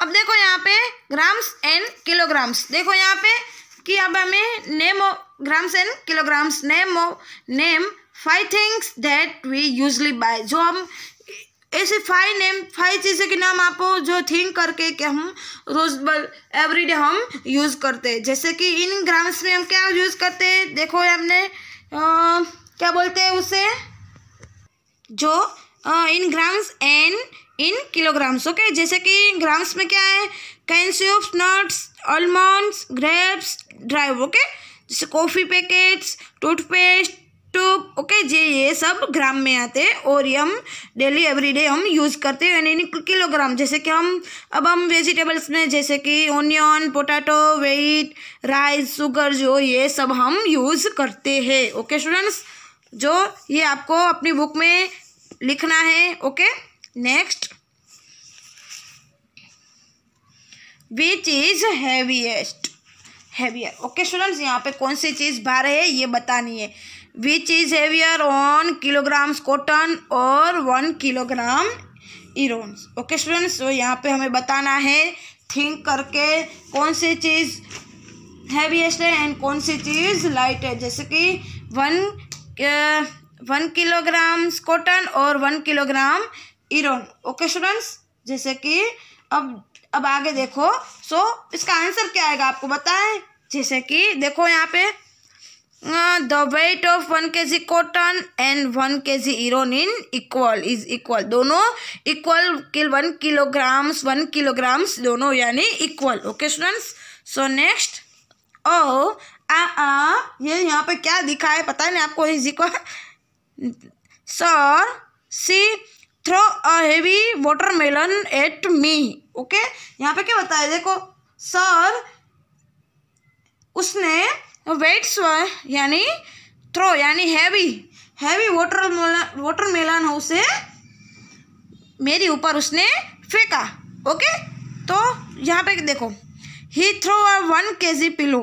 अब देखो यहाँ पे ग्राम्स एंड किलोग्राम्स देखो यहाँ पे कि अब हमें name grams and kilograms name name five things that we usually buy जो हम ऐसे फाइव नेम फाइव चीज़ें के नाम आपको जो थिंक करके कि हम रोज एवरीडे हम यूज़ करते हैं जैसे कि इन ग्राम्स में हम क्या यूज़ करते हैं देखो हमने आ, क्या बोलते हैं उसे जो in grams and in kilograms okay जैसे कि ग्राम्स में क्या है कैंसियोप्स nuts almonds grapes dry okay जैसे coffee packets toothpaste tube okay जे ये सब ग्राम में आते हैं और ये हम डेली एवरीडे हम यूज़ करते हैं यानी किलोग्राम जैसे कि हम अब हम वेजिटेबल्स में जैसे कि onion potato wheat rice sugar जो ये सब हम यूज़ करते हैं ओके स्टूडेंट्स जो ये आपको अपनी बुक में लिखना है okay next which is heaviest heavier okay students यहाँ पे कौन सी चीज़ भार है ये बतानी है which is heavier one kilograms cotton और one kilogram irons okay students तो यहाँ पे हमें बताना है थिंक करके कौन सी चीज़ हैवीएस्ट है एंड कौन सी चीज़ लाइट है जैसे कि वन वन किलोग्राम कॉटन और one kilogram iron okay students जैसे कि अब अब आगे देखो सो इसका आंसर क्या आएगा आपको बताएं जैसे कि देखो यहाँ पे the weight of one K G cotton and one K G iron इन इक्वल इज इक्वल दोनों इक्वल किल वन किलोग्राम्स वन किलोग्राम्स दोनों यानी equal okay students so next ओ आ, आ ये यहाँ पे क्या दिखा है पता है ना आपको is equal sir she throw a heavy watermelon at me okay यहाँ पे क्या बताया देखो सर उसने वेट्स यानी थ्रो यानी heavy heavy water watermelon हो उसे मेरी ऊपर उसने फेंका ओके तो यहाँ पे देखो ही throw a one K ji pillow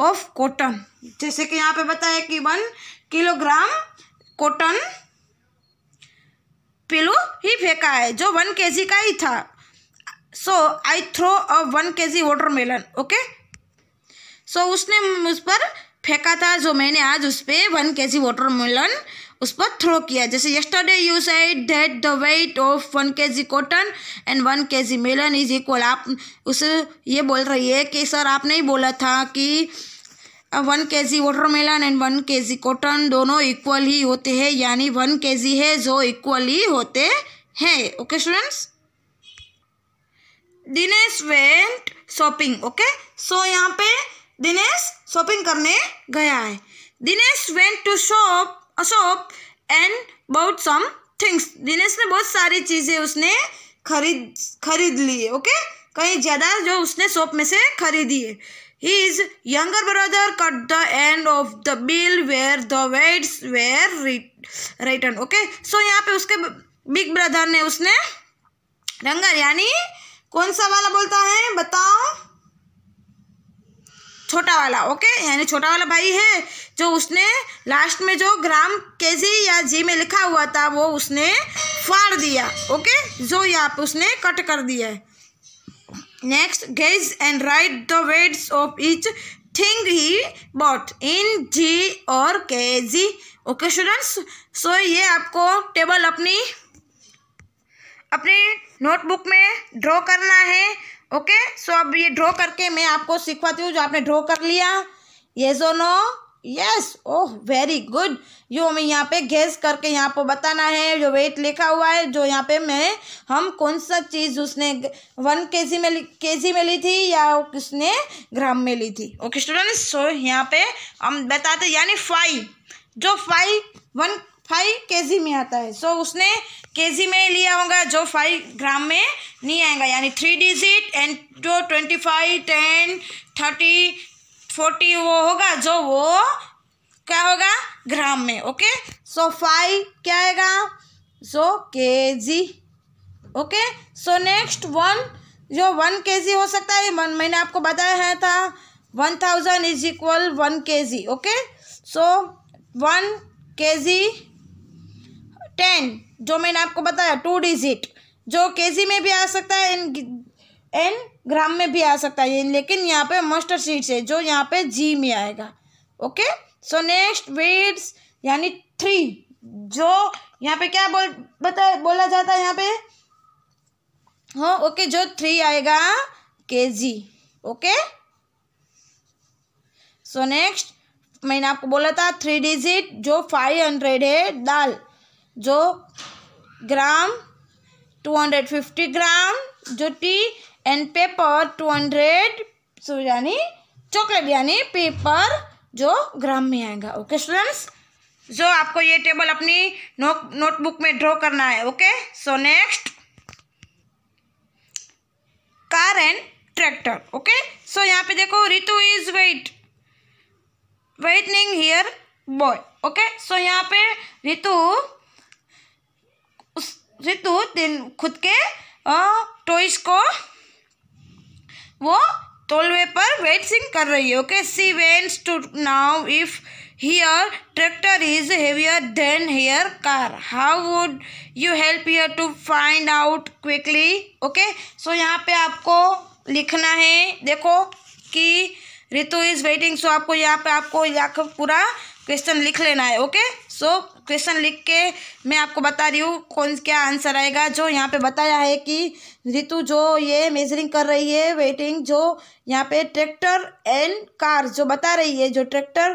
of cotton जैसे कि यहाँ पे बताया कि वन किलोग्राम कॉटन पिलू ही फेंका है जो वन के जी का ही था सो I throw a one K ji watermelon okay so उसने उस पर फेंका था जो मैंने आज उस पर वन के जी वाटरमेलन उस पर थ्रो किया जैसे yesterday you said that the weight of one K G cotton and one K ji melon is equal आप उस ये बोल रही है कि सर आपने ही बोला था कि one K ji watermelon and one K G cotton दोनों इक्वल ही होते हैं यानी वन के जी है जो इक्वल ही होते हैं okay students Dinesh went shopping okay so यहाँ पे दिनेश शॉपिंग करने गया है Dinesh went to shop shop and bought some things Dinesh ने बहुत सारी चीज़ें उसने खरीद खरीद ली है ओके कहीं ज़्यादा जो उसने शॉप में से खरीदी है His younger brother cut the end of the bill where the weights were written. Okay, so यहाँ पे उसके बिग ब्रदर ने उसने रंगर यानी कौन सा वाला बोलता है बताओ छोटा वाला ओके यानी छोटा वाला भाई है जो उसने लास्ट में जो ग्राम जी या जी में लिखा हुआ था वो उसने फाड़ दिया ओके जो यहाँ पे उसने कट कर दिया है Next, guess and write the weights of each thing he bought in G और kg. Okay students, so ye aapko table apni अपने नोटबुक में ड्रॉ करना है ओके सो अब ये ड्रॉ करके मैं आपको सिखवाती हूँ जो आपने ड्रॉ कर लिया ये जो no yes oh very good जो हमें यहाँ पे गैस करके यहाँ पर बताना है जो वेट लिखा हुआ है जो यहाँ पे मैं हम कौन सा चीज़ उसने वन के जी में के जी में ली थी या उसने ग्राम में ली थी ओके स्टूडेंट सो यहाँ पे हम बताते यानी फाइव जो फाइव वन फाइव के जी में आता है सो so, उसने के जी में लिया होगा जो फाइव ग्राम में नहीं आएगा यानी थ्री डिजिट एंड जो twenty five ten thirty forty वो होगा जो वो क्या होगा ग्राम में ओके सो फाइव क्या आएगा so K G okay so next one जो वन के जी हो सकता है वन मैंने आपको बताया है था one thousand is equal one K G okay so one K ji ten जो मैंने आपको बताया टू डिजिट जो के जी में भी आ सकता है इन एन ग्राम में भी आ सकता है लेकिन यहाँ पे मस्टर सीड्स है जो यहाँ पे जी में आएगा ओके सो नेक्स्ट वीड्स यानी थ्री जो यहाँ पे क्या बोल बता बोला जाता है यहाँ पे हो हाँ, ओके जो थ्री आएगा के जी ओके सो नेक्स्ट मैंने आपको बोला था थ्री डिजिट जो फाइव हंड्रेड है दाल जो gram two hundred fifty gram जो tea and pepper two hundred so यानी चॉकलेट यानी पेपर जो ग्राम में आएगा ओके स्टूडेंट्स जो आपको ये टेबल अपनी नोटबुक में ड्रॉ करना है okay so next car and tractor okay so यहाँ पे देखो Ritu is wait waiting here boy okay so यहाँ पे रितु रितु दिन खुद के टॉयज को वो तोलवे पर सिंग कर रही है okay see when's to now if here tractor is heavier than here car how would you help here to find out quickly okay so यहाँ पे आपको लिखना है देखो कि रितु इज़ वेटिंग सो आपको यहाँ पे आपको यहाँ तो पूरा क्वेश्चन लिख लेना है ओके okay? सो क्वेश्चन लिख के मैं आपको बता रही हूँ कौन क्या आंसर आएगा जो यहाँ पे बताया है कि ऋतु जो ये मेजरिंग कर रही है वेटिंग जो यहाँ पे ट्रैक्टर एंड कार जो बता रही है जो ट्रैक्टर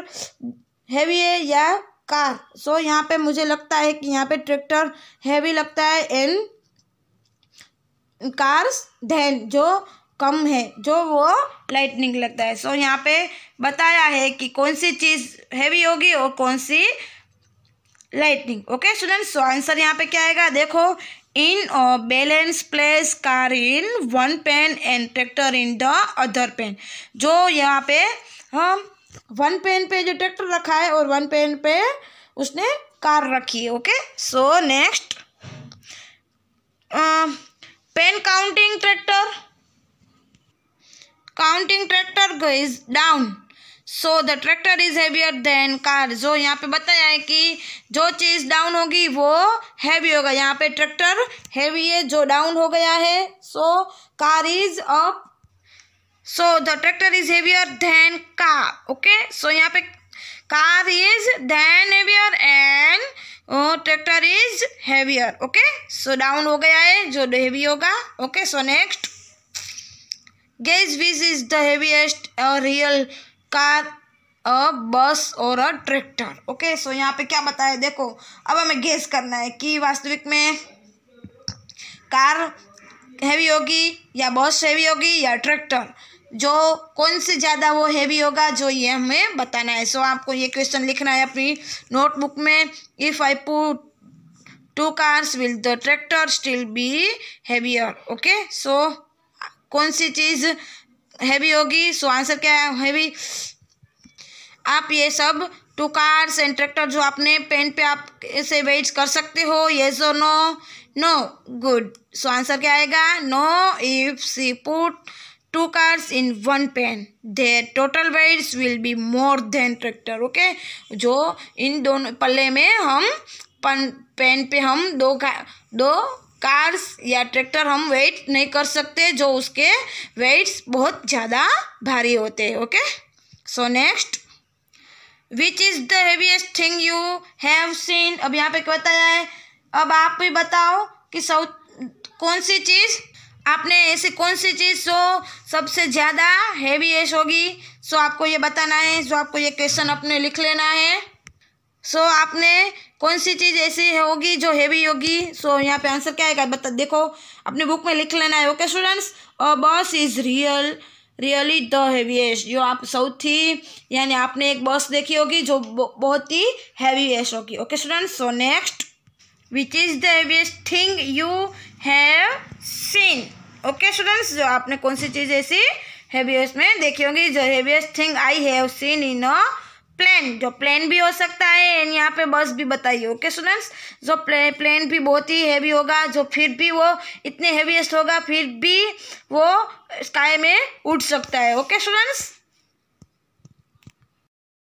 हैवी है या कार सो so, यहाँ पे मुझे लगता है कि यहाँ पे ट्रैक्टर हैवी लगता है एंड कार्स धैन जो कम है जो वो लाइटनिंग लगता है सो so, यहाँ पे बताया है कि कौन सी चीज़ हैवी होगी और कौन सी lightning okay students so answer यहाँ पे क्या आएगा देखो in balance place car in one pan and tractor in the other pan जो यहाँ पे हम वन पेन पे जो ट्रैक्टर रखा है और वन पेन पे उसने कार रखी है okay so next pan counting tractor counting tractor is down so the tractor is heavier than car जो यहाँ पे बताया है कि जो चीज़ डाउन होगी वो हैवी होगा यहाँ पे ट्रैक्टर हैवी है जो डाउन हो गया है so car is up so the tractor is heavier than car okay so यहाँ पे car is then heavier and tractor is heavier okay so down हो गया है जो हैवी होगा okay so next guess which is the heaviest or real car a bus or a tractor okay so यहाँ पे क्या बताया देखो अब हमें गेस करना है कि वास्तविक में कार हैवी होगी या बस हैवी होगी या ट्रैक्टर जो कौन से ज़्यादा वो हैवी होगा जो ये हमें बताना है सो so, आपको ये क्वेश्चन लिखना है अपनी नोटबुक में if I put two cars will the tractor still be heavier okay so कौन सी चीज़ हैवी होगी सो आंसर क्या है हैवी आप ये सब टू कार्स एंड ट्रैक्टर जो आपने पेन पे आप इसे वेट कर सकते हो ये so no no good so answer क्या आएगा no if see put two cars in one pan they total weights will be more than tractor okay जो इन दोनों पल्ले में हम पन पेन पे हम दो दो कार्स या ट्रैक्टर हम वेट नहीं कर सकते जो उसके वेट्स बहुत ज़्यादा भारी होते हैं okay so next which is the heaviest thing you have seen अब यहाँ पे बताया है अब आप भी बताओ कि सब कौन सी चीज़ आपने ऐसी कौन सी चीज़ जो सबसे ज़्यादा हैवीएस्ट होगी सो आपको ये बताना है जो आपको ये क्वेश्चन अपने लिख लेना है सो so, आपने कौन सी चीज़ ऐसी होगी जो हैवी होगी सो so, यहाँ पे आंसर क्या आएगा बता देखो अपनी बुक में लिख लेना है okay students a bus is real really the heaviest जो आप साउथ ही यानी आपने एक बस देखी होगी जो बहुत ही हैवीएस्ट होगी okay students so next which is the heaviest thing you have seen okay students जो आपने कौन सी चीज़ ऐसी हैवीएस्ट में देखी होगी जो heaviest thing I have seen in a plane जो प्लेन भी हो सकता है एंड यहाँ पे बस भी बताइए ओके स्टूडेंट्स जो प्ले, प्लेन भी बहुत ही हैवी होगा जो फिर भी वो इतने हैवीएस्ट होगा फिर भी वो स्काई में उड़ सकता है ओके स्टूडेंट्स